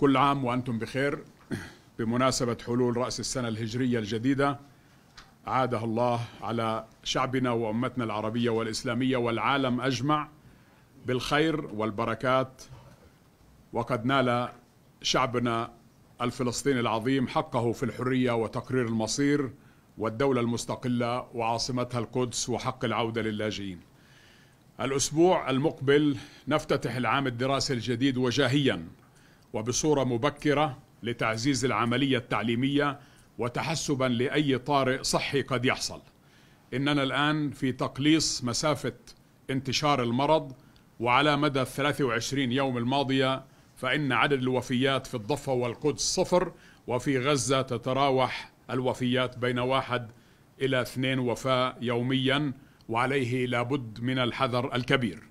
كل عام وأنتم بخير بمناسبة حلول رأس السنة الهجرية الجديدة عادها الله على شعبنا وأمتنا العربية والإسلامية والعالم أجمع بالخير والبركات وقد نال شعبنا الفلسطيني العظيم حقه في الحرية وتقرير المصير والدولة المستقلة وعاصمتها القدس وحق العودة للاجئين الأسبوع المقبل نفتتح العام الدراسي الجديد وجاهياً وبصورة مبكرة لتعزيز العملية التعليمية وتحسبا لأي طارئ صحي قد يحصل إننا الآن في تقليص مسافة انتشار المرض وعلى مدى 23 يوم الماضية فإن عدد الوفيات في الضفة والقدس صفر وفي غزة تتراوح الوفيات بين واحد إلى اثنين وفاة يوميا وعليه لابد من الحذر الكبير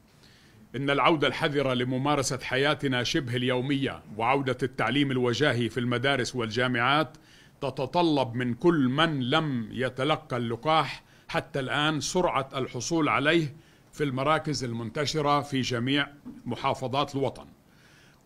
إن العودة الحذرة لممارسة حياتنا شبه اليومية وعودة التعليم الوجاهي في المدارس والجامعات تتطلب من كل من لم يتلقى اللقاح حتى الآن سرعة الحصول عليه في المراكز المنتشرة في جميع محافظات الوطن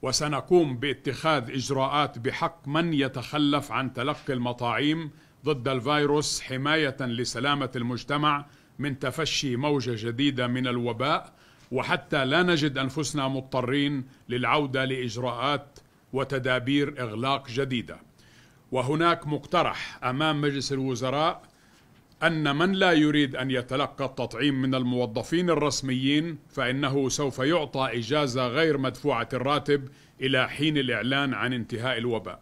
وسنقوم باتخاذ إجراءات بحق من يتخلف عن تلقي المطاعيم ضد الفيروس حماية لسلامة المجتمع من تفشي موجة جديدة من الوباء وحتى لا نجد انفسنا مضطرين للعوده لاجراءات وتدابير اغلاق جديده. وهناك مقترح امام مجلس الوزراء ان من لا يريد ان يتلقى التطعيم من الموظفين الرسميين فانه سوف يعطى اجازه غير مدفوعه الراتب الى حين الاعلان عن انتهاء الوباء.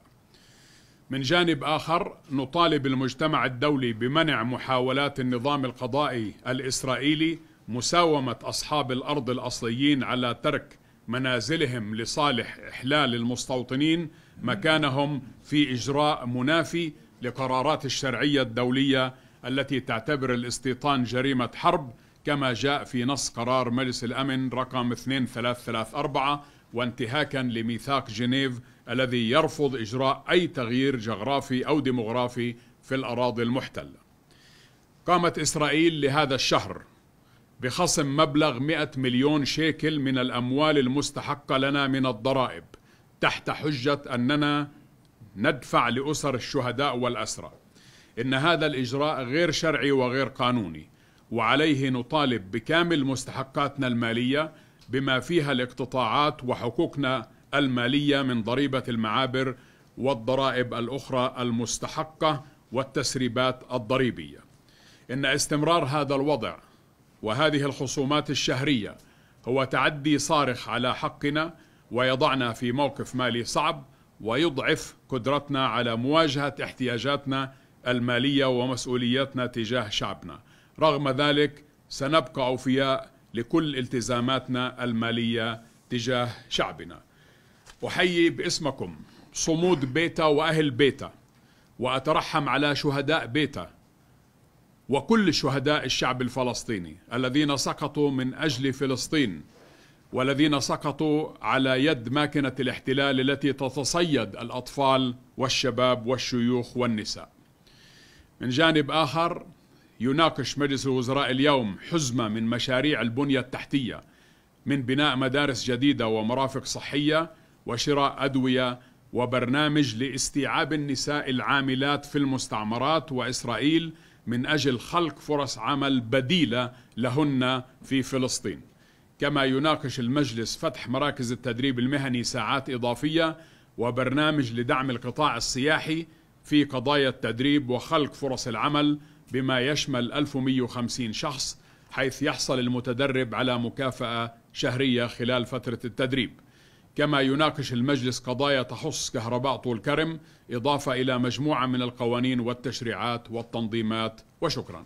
من جانب اخر نطالب المجتمع الدولي بمنع محاولات النظام القضائي الاسرائيلي مساومة أصحاب الأرض الأصليين على ترك منازلهم لصالح إحلال المستوطنين مكانهم في إجراء منافي لقرارات الشرعية الدولية التي تعتبر الاستيطان جريمة حرب كما جاء في نص قرار مجلس الأمن رقم 2334 وانتهاكا لميثاق جنيف الذي يرفض إجراء أي تغيير جغرافي أو ديموغرافي في الأراضي المحتلة قامت إسرائيل لهذا الشهر بخصم مبلغ 100 مليون شيكل من الأموال المستحقة لنا من الضرائب تحت حجة أننا ندفع لأسر الشهداء والأسرى إن هذا الإجراء غير شرعي وغير قانوني وعليه نطالب بكامل مستحقاتنا المالية بما فيها الاقتطاعات وحقوقنا المالية من ضريبة المعابر والضرائب الأخرى المستحقة والتسريبات الضريبية إن استمرار هذا الوضع وهذه الخصومات الشهرية هو تعدي صارخ على حقنا ويضعنا في موقف مالي صعب ويضعف قدرتنا على مواجهة احتياجاتنا المالية ومسؤولياتنا تجاه شعبنا رغم ذلك سنبقى أوفياء لكل التزاماتنا المالية تجاه شعبنا أحيي باسمكم صمود بيتا وأهل بيتا وأترحم على شهداء بيتا وكل شهداء الشعب الفلسطيني الذين سقطوا من أجل فلسطين والذين سقطوا على يد ماكنة الاحتلال التي تتصيد الأطفال والشباب والشيوخ والنساء من جانب آخر يناقش مجلس الوزراء اليوم حزمة من مشاريع البنية التحتية من بناء مدارس جديدة ومرافق صحية وشراء أدوية وبرنامج لاستيعاب النساء العاملات في المستعمرات وإسرائيل من أجل خلق فرص عمل بديلة لهن في فلسطين كما يناقش المجلس فتح مراكز التدريب المهني ساعات إضافية وبرنامج لدعم القطاع السياحي في قضايا التدريب وخلق فرص العمل بما يشمل 1150 شخص حيث يحصل المتدرب على مكافأة شهرية خلال فترة التدريب كما يناقش المجلس قضايا تخص كهرباء طول كرم إضافة إلى مجموعة من القوانين والتشريعات والتنظيمات وشكراً